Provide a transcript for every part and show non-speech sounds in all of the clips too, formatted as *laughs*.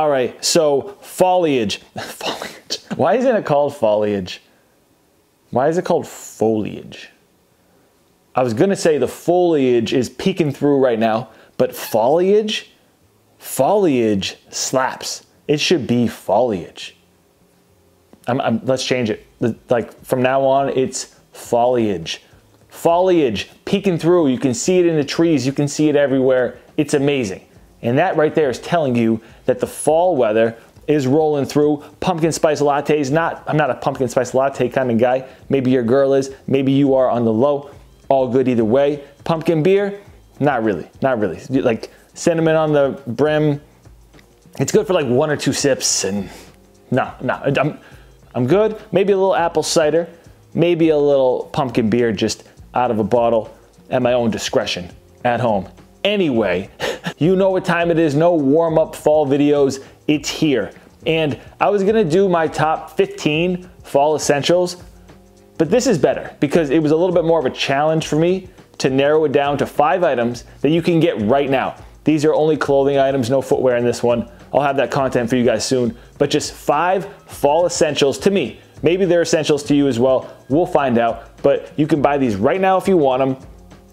All right, so foliage. *laughs* foliage. Why isn't it called foliage? Why is it called foliage? I was gonna say the foliage is peeking through right now, but foliage? Foliage slaps. It should be foliage. I'm, I'm, let's change it. Like from now on, it's foliage. Foliage peeking through. You can see it in the trees, you can see it everywhere. It's amazing. And that right there is telling you that the fall weather is rolling through. Pumpkin spice lattes, not I'm not a pumpkin spice latte kind of guy. Maybe your girl is, maybe you are on the low. All good either way. Pumpkin beer, not really, not really. Like cinnamon on the brim, it's good for like one or two sips and no, no, I'm, I'm good. Maybe a little apple cider, maybe a little pumpkin beer just out of a bottle at my own discretion at home. Anyway, *laughs* you know what time it is, no warm up fall videos, it's here. And I was gonna do my top 15 fall essentials, but this is better because it was a little bit more of a challenge for me to narrow it down to five items that you can get right now. These are only clothing items, no footwear in this one. I'll have that content for you guys soon, but just five fall essentials to me. Maybe they're essentials to you as well. We'll find out, but you can buy these right now if you want them.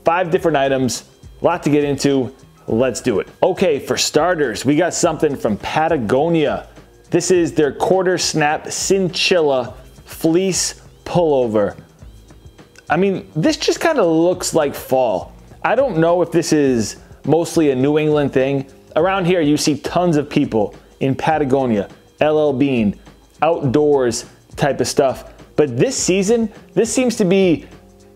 Five different items, a lot to get into. Let's do it. Okay, for starters, we got something from Patagonia. This is their quarter snap chinchilla fleece pullover. I mean, this just kind of looks like fall. I don't know if this is mostly a New England thing. Around here, you see tons of people in Patagonia, LL Bean, outdoors type of stuff. But this season, this seems to be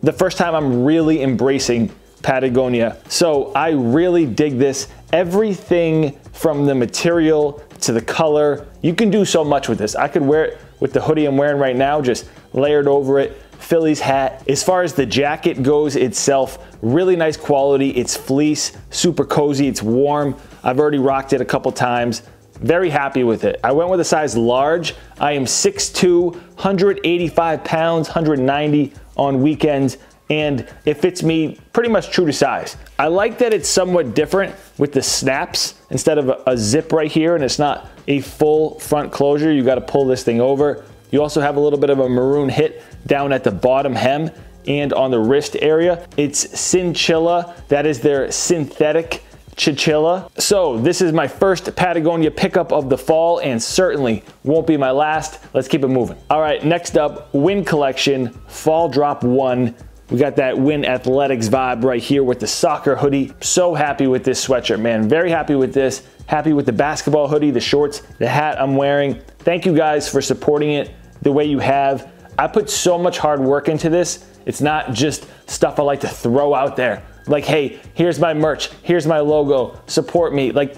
the first time I'm really embracing Patagonia. So I really dig this. Everything from the material to the color, you can do so much with this. I could wear it with the hoodie I'm wearing right now, just layered over it. Phillies hat. As far as the jacket goes itself, really nice quality. It's fleece, super cozy, it's warm. I've already rocked it a couple times. Very happy with it. I went with a size large. I am 6'2", 185 pounds, 190 on weekends and it fits me pretty much true to size. I like that it's somewhat different with the snaps instead of a, a zip right here and it's not a full front closure. You gotta pull this thing over. You also have a little bit of a maroon hit down at the bottom hem and on the wrist area. It's Cinchilla, that is their synthetic chinchilla. So this is my first Patagonia pickup of the fall and certainly won't be my last. Let's keep it moving. All right, next up, Wind Collection Fall Drop 1 we got that Win Athletics vibe right here with the soccer hoodie. So happy with this sweatshirt, man. Very happy with this. Happy with the basketball hoodie, the shorts, the hat I'm wearing. Thank you guys for supporting it the way you have. I put so much hard work into this. It's not just stuff I like to throw out there. Like, hey, here's my merch, here's my logo, support me. Like,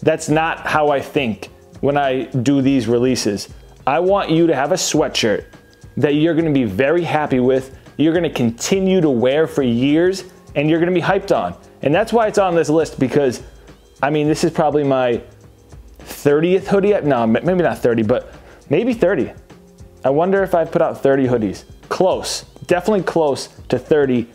that's not how I think when I do these releases. I want you to have a sweatshirt that you're gonna be very happy with you're gonna continue to wear for years and you're gonna be hyped on. And that's why it's on this list because, I mean, this is probably my 30th hoodie. No, maybe not 30, but maybe 30. I wonder if I've put out 30 hoodies. Close, definitely close to 30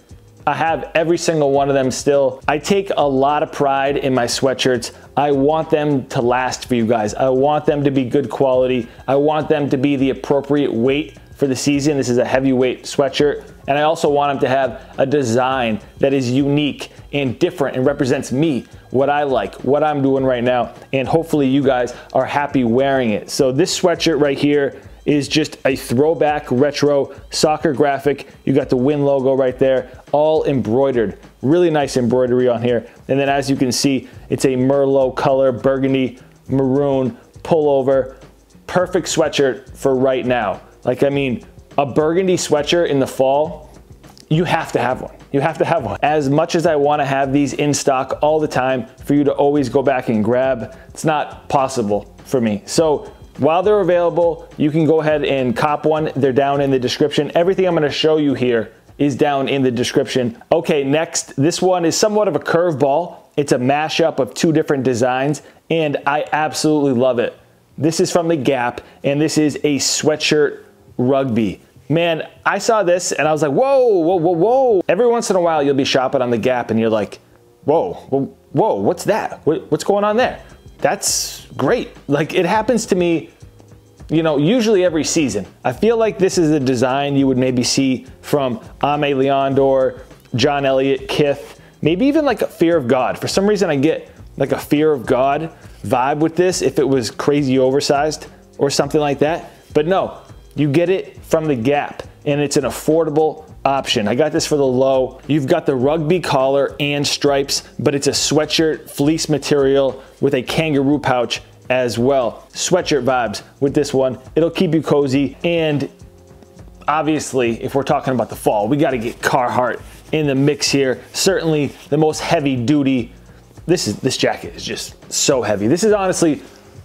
I have every single one of them still. I take a lot of pride in my sweatshirts. I want them to last for you guys. I want them to be good quality. I want them to be the appropriate weight for the season. This is a heavyweight sweatshirt. And I also want them to have a design that is unique and different and represents me, what I like, what I'm doing right now. And hopefully you guys are happy wearing it. So this sweatshirt right here, is just a throwback retro soccer graphic. You got the Win logo right there, all embroidered. Really nice embroidery on here. And then as you can see, it's a Merlot color, burgundy, maroon, pullover. Perfect sweatshirt for right now. Like, I mean, a burgundy sweatshirt in the fall, you have to have one. You have to have one. As much as I wanna have these in stock all the time for you to always go back and grab, it's not possible for me. So while they're available, you can go ahead and cop one. They're down in the description. Everything I'm gonna show you here is down in the description. Okay, next, this one is somewhat of a curveball. It's a mashup of two different designs, and I absolutely love it. This is from The Gap, and this is a sweatshirt rugby. Man, I saw this and I was like, whoa, whoa, whoa, whoa. Every once in a while, you'll be shopping on The Gap and you're like, whoa, whoa, whoa what's that? What, what's going on there? that's great. Like it happens to me, you know, usually every season. I feel like this is a design you would maybe see from Ame Leondor, John Elliott, Kith, maybe even like a fear of God. For some reason I get like a fear of God vibe with this if it was crazy oversized or something like that. But no, you get it from the Gap and it's an affordable option. I got this for the low. You've got the rugby collar and stripes, but it's a sweatshirt fleece material with a kangaroo pouch as well. Sweatshirt vibes with this one. It'll keep you cozy and obviously, if we're talking about the fall, we gotta get Carhartt in the mix here. Certainly the most heavy duty. This is this jacket is just so heavy. This is honestly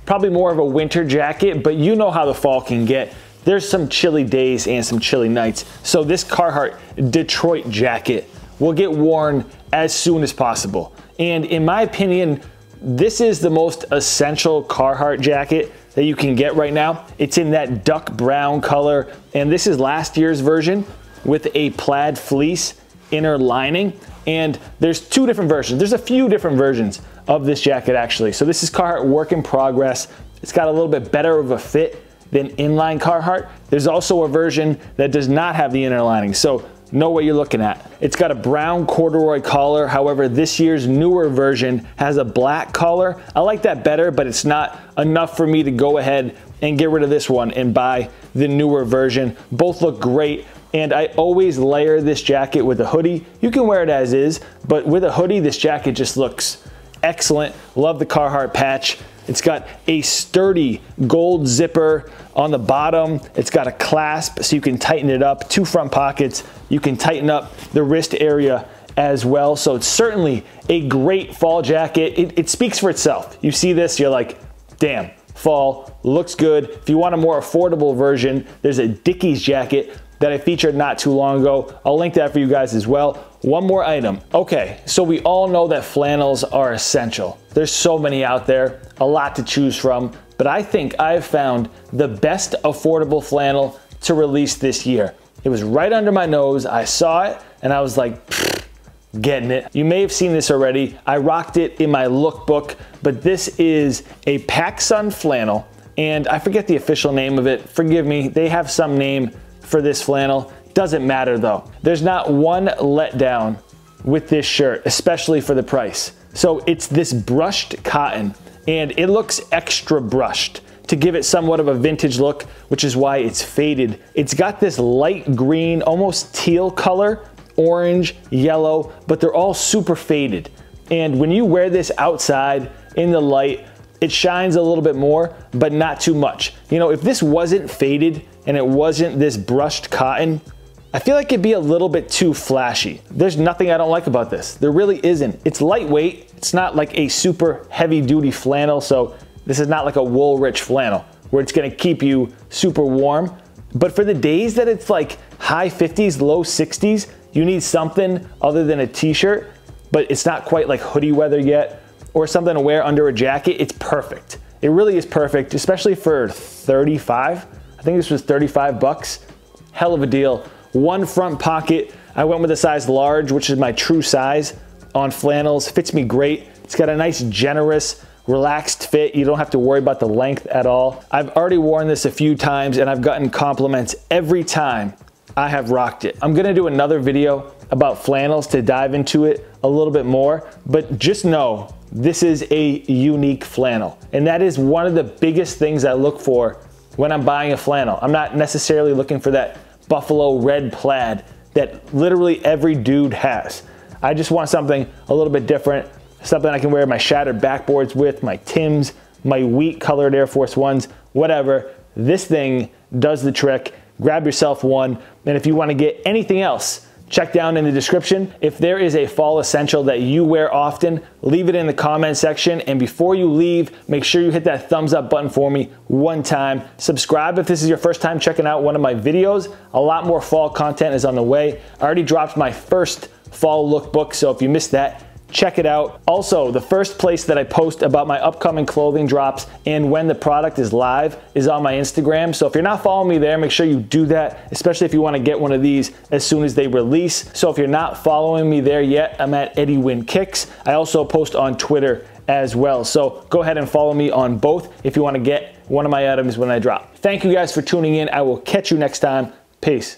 probably more of a winter jacket, but you know how the fall can get there's some chilly days and some chilly nights. So this Carhartt Detroit jacket will get worn as soon as possible. And in my opinion, this is the most essential Carhartt jacket that you can get right now. It's in that duck brown color, and this is last year's version with a plaid fleece inner lining. And there's two different versions. There's a few different versions of this jacket actually. So this is Carhartt work in progress. It's got a little bit better of a fit than inline Carhartt. There's also a version that does not have the inner lining, so know what you're looking at. It's got a brown corduroy collar. However, this year's newer version has a black collar. I like that better, but it's not enough for me to go ahead and get rid of this one and buy the newer version. Both look great. And I always layer this jacket with a hoodie. You can wear it as is, but with a hoodie, this jacket just looks excellent. Love the Carhartt patch. It's got a sturdy gold zipper on the bottom. It's got a clasp so you can tighten it up. Two front pockets. You can tighten up the wrist area as well. So it's certainly a great fall jacket. It, it, speaks for itself. You see this, you're like, damn, fall looks good. If you want a more affordable version, there's a Dickies jacket that I featured not too long ago. I'll link that for you guys as well. One more item. Okay, so we all know that flannels are essential. There's so many out there, a lot to choose from, but I think I've found the best affordable flannel to release this year. It was right under my nose, I saw it, and I was like, getting it. You may have seen this already. I rocked it in my lookbook, but this is a PacSun flannel, and I forget the official name of it. Forgive me, they have some name for this flannel. Doesn't matter though. There's not one letdown with this shirt, especially for the price. So it's this brushed cotton and it looks extra brushed to give it somewhat of a vintage look, which is why it's faded. It's got this light green, almost teal color, orange, yellow, but they're all super faded. And when you wear this outside in the light, it shines a little bit more, but not too much. You know, if this wasn't faded and it wasn't this brushed cotton, I feel like it'd be a little bit too flashy. There's nothing I don't like about this. There really isn't. It's lightweight. It's not like a super heavy duty flannel. So this is not like a wool rich flannel where it's gonna keep you super warm. But for the days that it's like high 50s, low 60s, you need something other than a t-shirt, but it's not quite like hoodie weather yet or something to wear under a jacket. It's perfect. It really is perfect, especially for 35. I think this was 35 bucks. Hell of a deal one front pocket. I went with a size large, which is my true size on flannels. Fits me great. It's got a nice, generous, relaxed fit. You don't have to worry about the length at all. I've already worn this a few times and I've gotten compliments every time I have rocked it. I'm gonna do another video about flannels to dive into it a little bit more, but just know this is a unique flannel. And that is one of the biggest things I look for when I'm buying a flannel. I'm not necessarily looking for that buffalo red plaid that literally every dude has. I just want something a little bit different, something I can wear my shattered backboards with, my Tims, my wheat colored Air Force Ones, whatever. This thing does the trick. Grab yourself one. And if you want to get anything else, Check down in the description. If there is a fall essential that you wear often, leave it in the comment section. And before you leave, make sure you hit that thumbs up button for me one time. Subscribe if this is your first time checking out one of my videos. A lot more fall content is on the way. I already dropped my first fall lookbook, so if you missed that, check it out. Also, the first place that I post about my upcoming clothing drops and when the product is live is on my Instagram. So if you're not following me there, make sure you do that, especially if you wanna get one of these as soon as they release. So if you're not following me there yet, I'm at Eddie Win Kicks. I also post on Twitter as well. So go ahead and follow me on both if you wanna get one of my items when I drop. Thank you guys for tuning in. I will catch you next time. Peace.